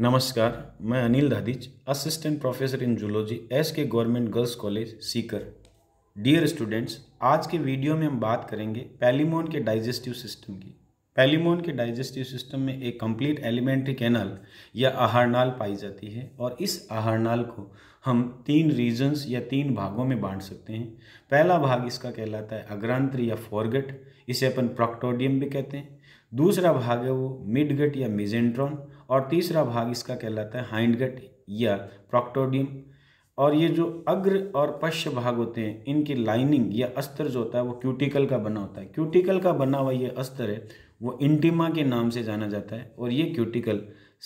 नमस्कार मैं Anil Dadhich assistant professor in zoology S K government girls college Sikar dear students आज के वीडियो में हम बात करेंगे पैलीमोन के डाइजेस्टिव सिस्टम की पैलीमोन के डाइजेस्टिव सिस्टम में एक कंप्लीट एलिमेंट्री कैनाल या आहारनाल पाई जाती है और इस आहारनाल को हम तीन रीजन्स या तीन भागों में बांट सकते हैं पहला भाग इसका कहलाता है अग्रांत्र या फोरगट इसे अपन प्रोक्टोडियम भी कहते हैं दूसरा भाग है वो मिडगट या मिजेंट्रॉन और तीसरा भाग इसका कहलाता है हाइंडगट या प्रोक्टोडियम और ये जो अग्र और पश्च भाग होते हैं इनकी लाइनिंग या अस्तर जो होता है वो क्यूटिकल का बना होता है क्यूटिकल का बना हुआ ये अस्तर है वो इंटिमा के नाम से जाना जाता है और ये क्यूटिकल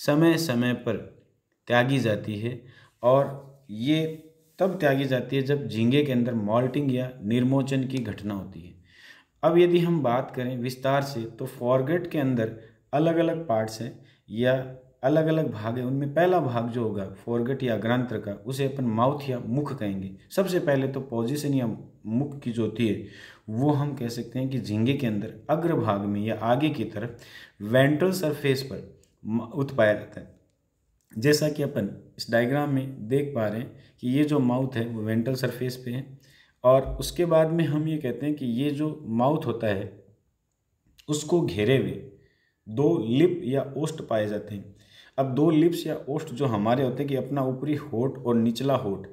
समय समय पर त्यागी जाती है और ये तब त्यागी जाती है जब झींगे के अंदर मॉल्टिंग या निर्मोचन की घटना होती है अब यदि हम बात करें विस्तार से तो फॉरगेट के अंदर अलग अलग पार्ट्स हैं या अलग अलग भाग है उनमें पहला भाग जो होगा फोरगट या ग्रंथ का उसे अपन माउथ या मुख कहेंगे सबसे पहले तो पोजिशन या मुख की जो होती है वो हम कह सकते हैं कि झींगे के अंदर अग्र भाग में या आगे की तरफ वेंट्रल सरफेस पर उत्पाया जाता है जैसा कि अपन इस डायग्राम में देख पा रहे हैं कि ये जो माउथ है वो वेंट्रल सरफेस पे है और उसके बाद में हम ये कहते हैं कि ये जो माउथ होता है उसको घेरे हुए दो लिप या ओस्ट पाए जाते हैं अब दो लिप्स या ओस्ट जो हमारे होते हैं कि अपना ऊपरी होठ और निचला होठ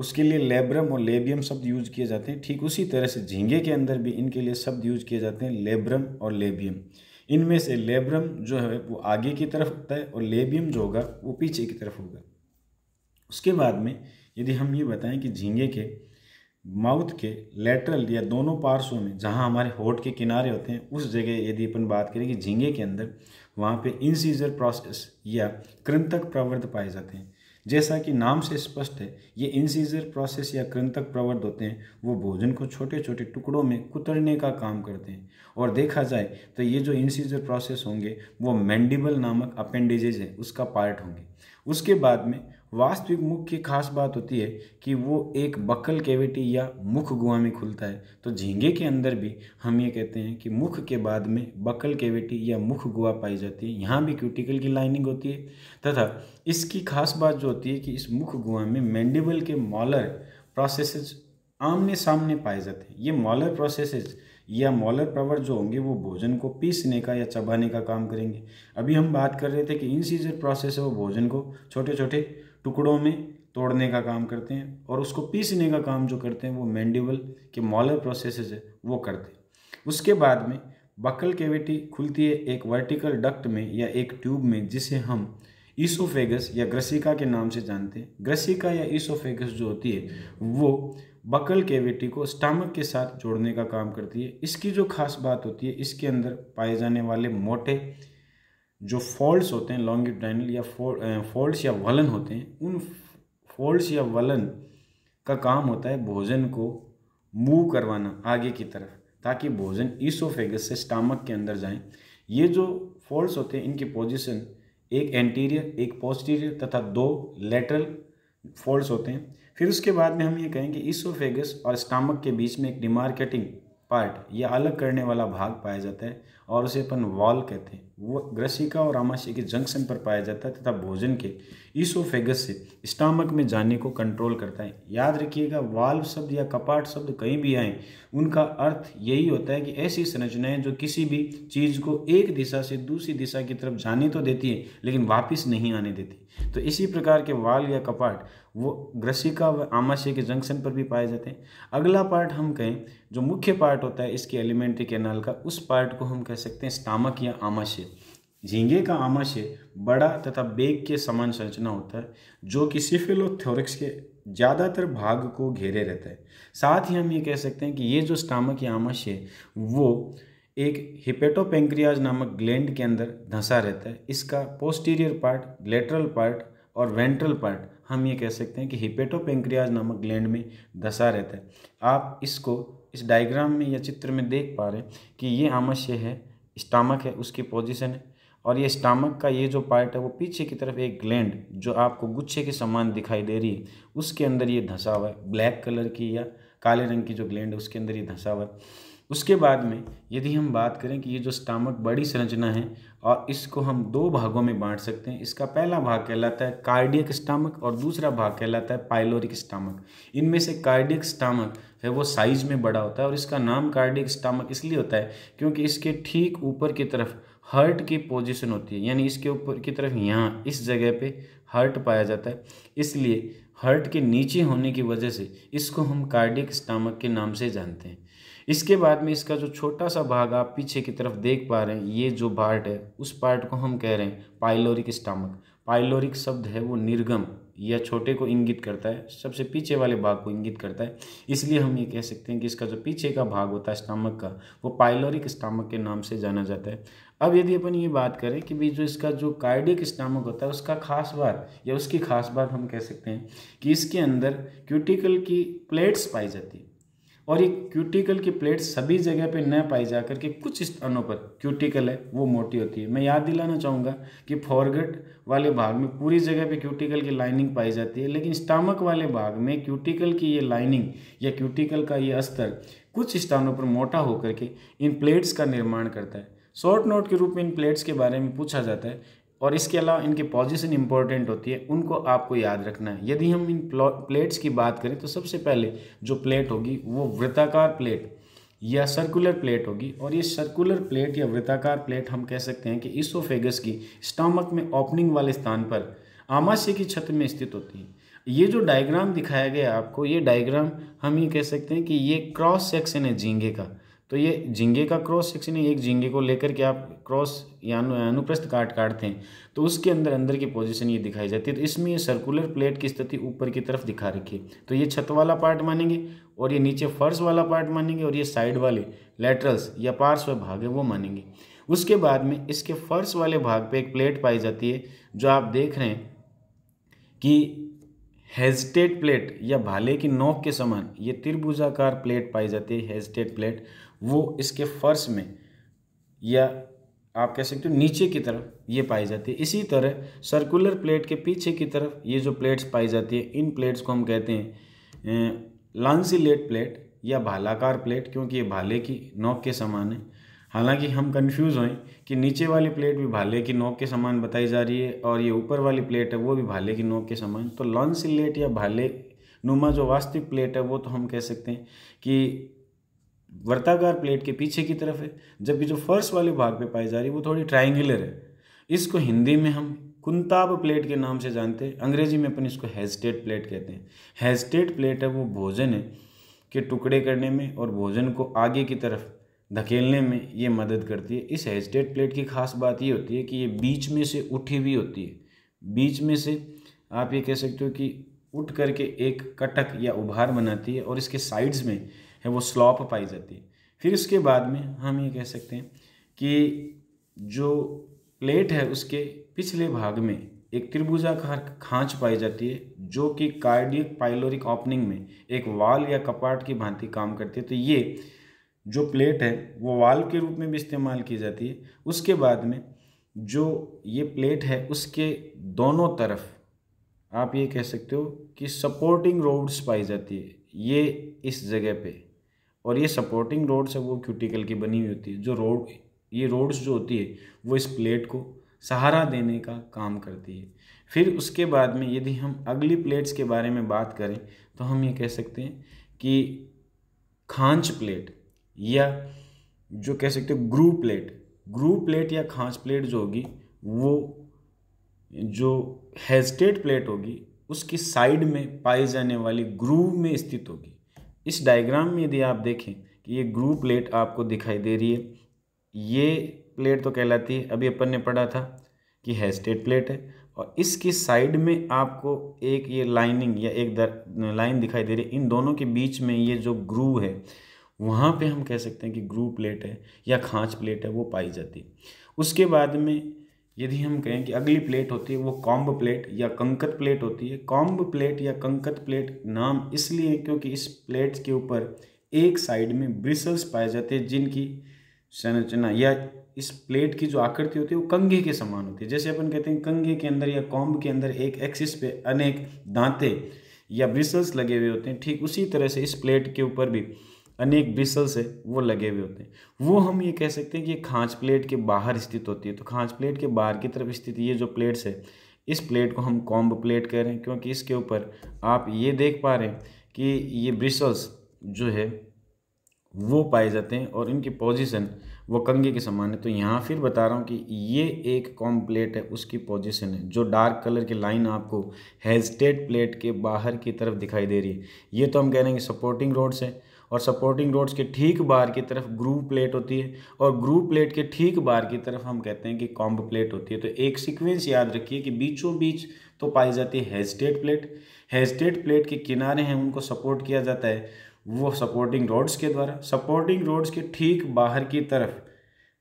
उसके लिए लेब्रम और लेबियम शब्द यूज किए जाते हैं ठीक उसी तरह से झींगे के अंदर भी इनके लिए शब्द यूज किए जाते हैं लेब्रम और लेबियम इनमें से लेब्रम जो है वो आगे की तरफ होता है और लेबियम जो होगा वो पीछे की तरफ होगा उसके बाद में यदि हम ये बताएं कि झींगे के माउथ के लेटरल या दोनों पार्श्वों में जहाँ हमारे होठ के किनारे होते हैं उस जगह यदि अपन बात करें कि झींगे के अंदर वहाँ पे इंसीजर प्रोसेस या कृंतक प्रवर्ध पाए जाते हैं जैसा कि नाम से स्पष्ट है ये इंसीजर प्रोसेस या कृंतक प्रवर्ध होते हैं वो भोजन को छोटे छोटे टुकड़ों में कुतरने का काम करते हैं और देखा जाए तो ये जो इंसीजर प्रोसेस होंगे वो मैंडिबल नामक अपेंडिजेज है उसका पार्ट होंगे उसके बाद में वास्तविक मुख की खास बात होती है कि वो एक बकल कैविटी या मुख गुहा में खुलता है तो झींगे के अंदर भी हम ये कहते हैं कि मुख के बाद में बकल कैविटी या मुख गुहा पाई जाती है यहाँ भी क्यूटिकल की लाइनिंग होती है तथा इसकी खास बात जो होती है कि इस मुख गुहा में मैंडिबल के मॉलर प्रोसेस आमने सामने पाए जाते हैं ये मॉलर प्रोसेस या मॉलर प्रवर जो होंगे वो भोजन को पीसने का या चबाने का काम करेंगे अभी हम बात कर रहे थे कि इन सीजर प्रोसेस है वो भोजन को छोटे छोटे टुकड़ों में तोड़ने का काम करते हैं और उसको पीसने का काम जो करते हैं वो मैंडिबल के मॉलर प्रोसेसेस है वो करते हैं उसके बाद में बकल कैविटी खुलती है एक वर्टिकल डक्ट में या एक ट्यूब में जिसे हम ईसोफेगस या ग्रसिका के नाम से जानते हैं ग्रसिका या ईसोफेगस जो होती है वो बकल कैविटी को स्टामक के साथ जोड़ने का काम करती है इसकी जो खास बात होती है इसके अंदर पाए जाने वाले मोटे जो फॉल्ट होते हैं लॉन्गिट्यूडनल या फॉल्ट या वलन होते हैं उन फॉल्ट या वलन का काम होता है भोजन को मूव करवाना आगे की तरफ ताकि भोजन ईसोफेगस से स्टामक के अंदर जाए ये जो फॉल्ट होते हैं इनकी पोजिशन एक एंटीरियर एक पोस्टीरियर तथा दो लेटरल फॉल्ट होते हैं फिर उसके बाद में हम ये कहें कि ईसोफेगस और स्टामक के बीच में एक डिमार्केटिंग पार्ट या अलग करने वाला भाग पाया जाता है और उसे अपन वॉल कहते हैं ग्रसिका और आमाशय के जंक्शन पर पाया जाता है तथा भोजन के ईसोफेगस से स्टामक में जाने को कंट्रोल करता है याद रखिएगा वाल्व शब्द या कपाट शब्द कहीं भी आए उनका अर्थ यही होता है कि ऐसी संरचनाएं जो किसी भी चीज़ को एक दिशा से दूसरी दिशा की तरफ जाने तो देती है लेकिन वापस नहीं आने देती तो इसी प्रकार के वाल या कपाट वो ग्रसिका व आमाशय के जंक्शन पर भी पाए जाते हैं अगला पार्ट हम कहें जो मुख्य पार्ट होता है इसके एलिमेंट्री कैनाल का उस पार्ट को हम कह सकते हैं स्टामक या आमाशय झींगे का आमाशय बड़ा तथा बेग के समान संरचना होता है जो कि सिफिलोथोरिक्स के ज़्यादातर भाग को घेरे रहता है साथ ही हम ये कह सकते हैं कि ये जो स्टामक या आमाशय वो एक हिपेटोपेंक्रियाज नामक ग्लैंड के अंदर धंसा रहता है इसका पोस्टीरियर पार्ट लेटरल पार्ट और वेंट्रल पार्ट हम ये कह सकते हैं कि हिपेटोपेंक्रियाज नामक ग्लैंड में धंसा रहता है आप इसको इस डायग्राम में या चित्र में देख पा रहे हैं कि ये आमाशय है स्टामक है उसकी पोजिशन है और ये स्टामक का ये जो पार्ट है वो पीछे की तरफ एक ग्लैंड जो आपको गुच्छे के समान दिखाई दे रही है उसके अंदर ये धंसा हुआ है ब्लैक कलर की या काले रंग की जो ग्लैंड है उसके अंदर ये धंसा हुआ है उसके बाद में यदि हम बात करें कि ये जो स्टामक बड़ी संरचना है और इसको हम दो भागों में बांट सकते हैं इसका पहला भाग कहलाता है कार्डियक स्टामक और दूसरा भाग कहलाता है पाइलोरिक स्टामक इनमें से कार्डियक स्टामक है वो साइज में बड़ा होता है और इसका नाम कार्डियक स्टामक इसलिए होता है क्योंकि इसके ठीक ऊपर की तरफ हर्ट की पोजीशन होती है यानी इसके ऊपर की तरफ यहाँ इस जगह पे हर्ट पाया जाता है इसलिए हर्ट के नीचे होने की वजह से इसको हम कार्डिक स्टामक के नाम से जानते हैं इसके बाद में इसका जो छोटा सा भाग आप पीछे की तरफ देख पा रहे हैं ये जो पार्ट है उस पार्ट को हम कह रहे हैं पाइलोरिक स्टामक पाइलोरिक शब्द है वो निर्गम या छोटे को इंगित करता है सबसे पीछे वाले भाग को इंगित करता है इसलिए हम ये कह सकते हैं कि इसका जो पीछे का भाग होता है स्टामक का वो पाइलोरिक स्टामक के नाम से जाना जाता है अब यदि अपन ये बात करें कि भी जो इसका जो कार्डिक स्टामक होता है उसका खास बात या उसकी खास बात हम कह सकते हैं कि इसके अंदर क्यूटिकल की प्लेट्स पाई जाती है और ये क्यूटिकल की प्लेट्स सभी जगह पे न पाई जा करके कुछ स्थानों पर क्यूटिकल है वो मोटी होती है मैं याद दिलाना चाहूँगा कि फॉरगट वाले भाग में पूरी जगह पर क्यूटिकल की लाइनिंग पाई जाती है लेकिन स्टामक वाले भाग में क्यूटिकल की ये लाइनिंग या क्यूटिकल का ये स्तर कुछ स्थानों पर मोटा होकर के इन प्लेट्स का निर्माण करता है शॉर्ट नोट के रूप में इन प्लेट्स के बारे में पूछा जाता है और इसके अलावा इनकी पोजीशन इंपॉर्टेंट होती है उनको आपको याद रखना है यदि हम इन प्लेट्स की बात करें तो सबसे पहले जो प्लेट होगी वो वृत्ताकार प्लेट या सर्कुलर प्लेट होगी और ये सर्कुलर प्लेट या वृत्ताकार प्लेट हम कह सकते हैं कि इसोफेगस की स्टामक में ओपनिंग वाले स्थान पर आमाशय की छत में स्थित होती है ये जो डायग्राम दिखाया गया आपको ये डायग्राम हम ये कह सकते हैं कि ये क्रॉस सेक्शन है झींगे का तो ये झिंगे का क्रॉस सेक्शन है एक झिंगे को लेकर के आप क्रॉस या अनुप्रस्थ काट काटते हैं तो उसके अंदर अंदर की पोजीशन ये दिखाई जाती है तो इसमें ये सर्कुलर प्लेट की स्थिति ऊपर की तरफ दिखा रखी है तो ये छत वाला पार्ट मानेंगे और ये नीचे फर्श वाला पार्ट मानेंगे और ये साइड वाले लेटरल्स या पार्श्व भाग है वो मानेंगे उसके बाद में इसके फर्श वाले भाग पर एक प्लेट पाई जाती है जो आप देख रहे हैं कि हेजटेट प्लेट या भाले की नोक के समान ये त्रिभुजाकार प्लेट पाई जाती है हेजटेट प्लेट वो इसके फर्श में या आप कह सकते हो नीचे की तरफ ये पाई जाती है इसी तरह सर्कुलर प्लेट के पीछे की तरफ ये जो प्लेट्स पाई जाती है इन प्लेट्स को हम कहते हैं लेट अं, प्लेट या भालाकार प्लेट क्योंकि ये भाले की नोक के समान है हालांकि हम कंफ्यूज हों कि नीचे वाली प्लेट भी भाले की नोक के समान बताई जा रही है और ये ऊपर वाली प्लेट है वो भी भाले की नोक के समान तो लॉन्सिलेट या भाले नुमा जो वास्तविक प्लेट है वो तो हम कह सकते हैं कि वर्ताकार प्लेट के पीछे की तरफ है जबकि जो फर्श वाले भाग पे पाई जा रही है वो थोड़ी ट्राइंगुलर है इसको हिंदी में हम कुंताब प्लेट के नाम से जानते हैं अंग्रेजी में अपन इसको हेजटेट प्लेट कहते हैं हेजटेट प्लेट है वो भोजन है के टुकड़े करने में और भोजन को आगे की तरफ धकेलने में ये मदद करती है इस हेजटेट प्लेट की खास बात ये होती है कि ये बीच में से उठी हुई होती है बीच में से आप ये कह सकते हो कि उठ करके एक कटक या उभार बनाती है और इसके साइड्स में है वो स्लॉप पाई जाती है फिर उसके बाद में हम ये कह सकते हैं कि जो प्लेट है उसके पिछले भाग में एक त्रिभुजाकार खांच पाई जाती है जो कि कार्डियक पाइलोरिक ओपनिंग में एक वाल या कपाट की भांति काम करती है तो ये जो प्लेट है वो वाल के रूप में भी इस्तेमाल की जाती है उसके बाद में जो ये प्लेट है उसके दोनों तरफ आप ये कह सकते हो कि सपोर्टिंग रोड्स पाई जाती है ये इस जगह पे और ये सपोर्टिंग रोड्स है वो क्यूटिकल की बनी हुई होती है जो रोड ये रोड्स जो होती है वो इस प्लेट को सहारा देने का काम करती है फिर उसके बाद में यदि हम अगली प्लेट्स के बारे में बात करें तो हम ये कह सकते हैं कि खांच प्लेट या जो कह सकते हो ग्रू प्लेट ग्रू प्लेट या खांच प्लेट जो होगी वो जो हेस्टेट प्लेट होगी उसकी साइड में पाई जाने वाली ग्रूव में स्थित होगी इस डायग्राम में यदि आप देखें कि ये ग्रू प्लेट आपको दिखाई दे रही है ये प्लेट तो कहलाती है अभी अपन ने पढ़ा था कि हेस्टेट प्लेट है और इसकी साइड में आपको एक ये लाइनिंग या एक दर लाइन दिखाई दे रही है इन दोनों के बीच में ये जो ग्रू है वहाँ पे हम कह सकते हैं कि ग्रू प्लेट है या खांच प्लेट है वो पाई जाती है उसके बाद में यदि हम कहें कि अगली प्लेट होती है वो कॉम्ब प्लेट या कंकत प्लेट होती है कॉम्ब प्लेट या कंकत प्लेट नाम इसलिए क्योंकि इस प्लेट के ऊपर एक साइड में ब्रिसल्स पाए जाते हैं जिनकी संरचना या इस प्लेट की जो आकृति होती है वो कंघे के समान होती है जैसे अपन कहते हैं कंघे के अंदर या कॉम्ब के अंदर एक एक्सिस पे अनेक दांते या ब्रिसल्स लगे हुए होते हैं ठीक उसी तरह से इस प्लेट के ऊपर भी अनेक बिसल्स है वो लगे हुए होते हैं वो हम ये कह सकते हैं कि ये खांच प्लेट के बाहर स्थित होती है तो खांच प्लेट के बाहर की तरफ स्थित ये जो प्लेट्स है इस प्लेट को हम कॉम्ब प्लेट कह रहे हैं क्योंकि इसके ऊपर आप ये देख पा रहे हैं कि ये ब्रिसल्स जो है वो पाए जाते हैं और इनकी पोजीशन वो कंगे के समान है तो यहाँ फिर बता रहा हूँ कि ये एक कॉम प्लेट है उसकी पोजीशन है जो डार्क कलर की लाइन आपको हेजटेड प्लेट के बाहर की तरफ दिखाई दे रही है ये तो हम कह रहे हैं कि सपोर्टिंग रोड्स हैं और सपोर्टिंग रोड्स के ठीक बाहर की तरफ ग्रूव प्लेट होती है और ग्रूव प्लेट के ठीक बाहर की तरफ हम कहते हैं कि कॉम्ब प्लेट होती है तो एक सीक्वेंस याद रखिए कि बीचों बीच तो पाई जाती है हेजटेट प्लेट हेजटेट प्लेट के किनारे हैं उनको सपोर्ट किया जाता है वो सपोर्टिंग रोड्स के द्वारा सपोर्टिंग रोड्स के ठीक बाहर की तरफ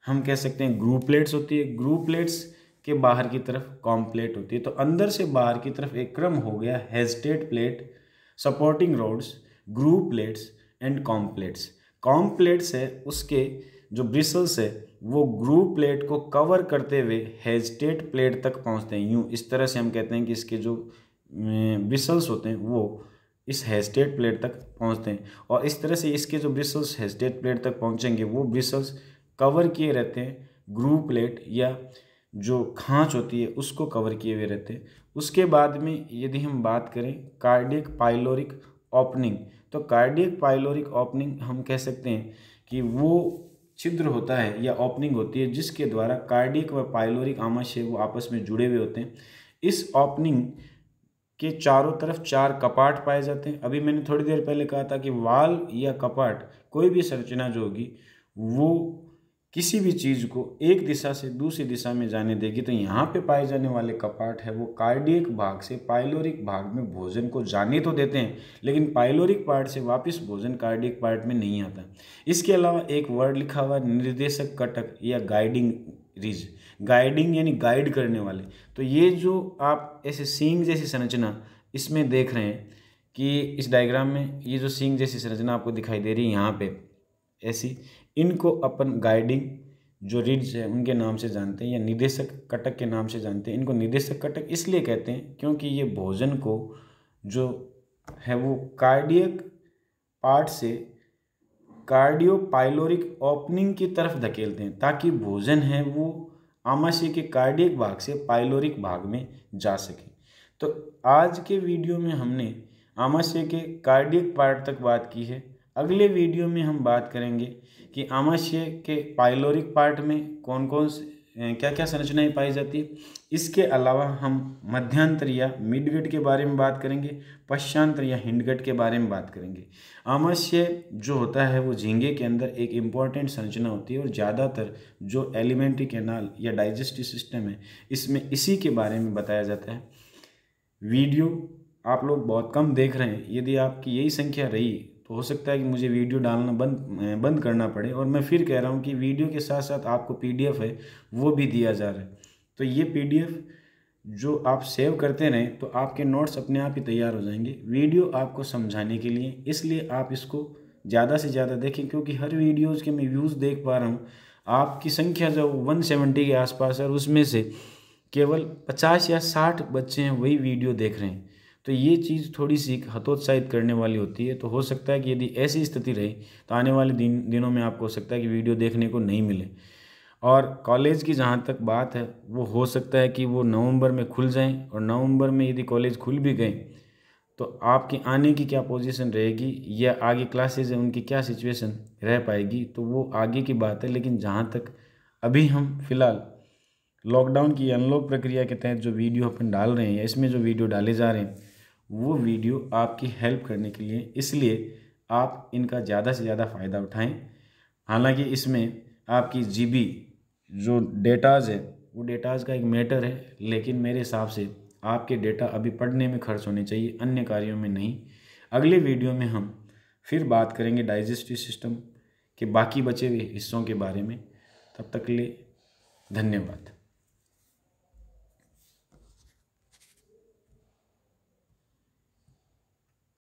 हम कह सकते हैं ग्रू प्लेट्स होती है ग्रू प्लेट्स के बाहर की तरफ कॉम प्लेट होती है तो अंदर से बाहर की तरफ एक क्रम हो गया हेजटेट plate supporting rods groove plates and comb plates comb plates है उसके जो ब्रिसल्स है वो ग्रू प्लेट को कवर करते हुए हेजटेट प्लेट तक पहुंचते हैं यूँ इस तरह से हम कहते हैं कि इसके जो ब्रिसल्स अं, होते हैं वो इस हेजटेट प्लेट तक पहुंचते हैं और इस तरह से इसके जो ब्रिसल्स हेजटेट प्लेट तक पहुंचेंगे वो ब्रिसल्स कवर किए रहते हैं ग्रू प्लेट या जो खाँच होती है उसको कवर किए हुए रहते हैं उसके बाद में यदि हम बात करें कार्डिक पाइलोरिक ओपनिंग तो कार्डियक पाइलोरिक ओपनिंग हम कह सकते हैं कि वो छिद्र होता है या ओपनिंग होती है जिसके द्वारा कार्डियक व पाइलोरिक आमाश है वो आपस में जुड़े हुए होते हैं इस ओपनिंग के चारों तरफ चार कपाट पाए जाते हैं अभी मैंने थोड़ी देर पहले कहा था कि वाल या कपाट कोई भी संरचना जो होगी वो किसी भी चीज़ को एक दिशा से दूसरी दिशा में जाने देगी तो यहाँ पे पाए जाने वाले कपाट है वो कार्डियक भाग से पाइलोरिक भाग में भोजन को जाने तो देते हैं लेकिन पाइलोरिक पार्ट से वापस भोजन कार्डियक पार्ट में नहीं आता इसके अलावा एक वर्ड लिखा हुआ निर्देशक कटक या गाइडिंग रिज गाइडिंग यानी गाइड करने वाले तो ये जो आप ऐसे सींग जैसी संरचना इसमें देख रहे हैं कि इस डायग्राम में ये जो सींग जैसी संरचना आपको दिखाई दे रही है यहाँ पे ऐसी इनको अपन गाइडिंग जो रिड्स है उनके नाम से जानते हैं या निदेशक कटक के नाम से जानते हैं इनको निदेशक कटक इसलिए कहते हैं क्योंकि ये भोजन को जो है वो कार्डियक पार्ट से कार्डियोपाइलोरिक ओपनिंग की तरफ धकेलते हैं ताकि भोजन है वो आमाशय के कार्डियक भाग से पाइलोरिक भाग में जा सके तो आज के वीडियो में हमने आमाशय के कार्डियक पार्ट तक बात की है अगले वीडियो में हम बात करेंगे कि आमाशय के पाइलोरिक पार्ट में कौन कौन से क्या क्या संरचनाएं पाई जाती है इसके अलावा हम मध्यांतर या मिडगट के बारे में बात करेंगे पश्चांतर या हिंडगट के बारे में बात करेंगे आमाशय जो होता है वो झींगे के अंदर एक इम्पॉर्टेंट संरचना होती है और ज़्यादातर जो एलिमेंट्री कैनाल या डाइजेस्टिव सिस्टम है इसमें इसी के बारे में बताया जाता है वीडियो आप लोग बहुत कम देख रहे हैं यदि आपकी यही संख्या रही तो हो सकता है कि मुझे वीडियो डालना बंद बंद करना पड़े और मैं फिर कह रहा हूँ कि वीडियो के साथ साथ आपको पीडीएफ है वो भी दिया जा रहा है तो ये पीडीएफ जो आप सेव करते रहें तो आपके नोट्स अपने आप ही तैयार हो जाएंगे वीडियो आपको समझाने के लिए इसलिए आप इसको ज़्यादा से ज़्यादा देखें क्योंकि हर वीडियोज़ के मैं व्यूज़ देख पा रहा हूँ आपकी संख्या जो सेवेंटी के आसपास है उसमें से केवल पचास या साठ बच्चे हैं वही वीडियो देख रहे हैं तो ये चीज़ थोड़ी सी हतोत्साहित करने वाली होती है तो हो सकता है कि यदि ऐसी स्थिति रही तो आने वाले दिन दिनों में आपको हो सकता है कि वीडियो देखने को नहीं मिले और कॉलेज की जहाँ तक बात है वो हो सकता है कि वो नवंबर में खुल जाएं और नवंबर में यदि कॉलेज खुल भी गए तो आपकी आने की क्या पोजीशन रहेगी या आगे क्लासेज हैं उनकी क्या सिचुएशन रह पाएगी तो वो आगे की बात है लेकिन जहाँ तक अभी हम फिलहाल लॉकडाउन की अनलॉक प्रक्रिया के तहत जो वीडियो अपन डाल रहे हैं या इसमें जो वीडियो डाले जा रहे हैं वो वीडियो आपकी हेल्प करने के लिए इसलिए आप इनका ज़्यादा से ज़्यादा फ़ायदा उठाएं हालांकि इसमें आपकी जीबी जो डेटाज है वो डेटाज का एक मैटर है लेकिन मेरे हिसाब से आपके डेटा अभी पढ़ने में खर्च होने चाहिए अन्य कार्यों में नहीं अगले वीडियो में हम फिर बात करेंगे डाइजेस्टिव सिस्टम के बाकी बचे हुए हिस्सों के बारे में तब तक के लिए धन्यवाद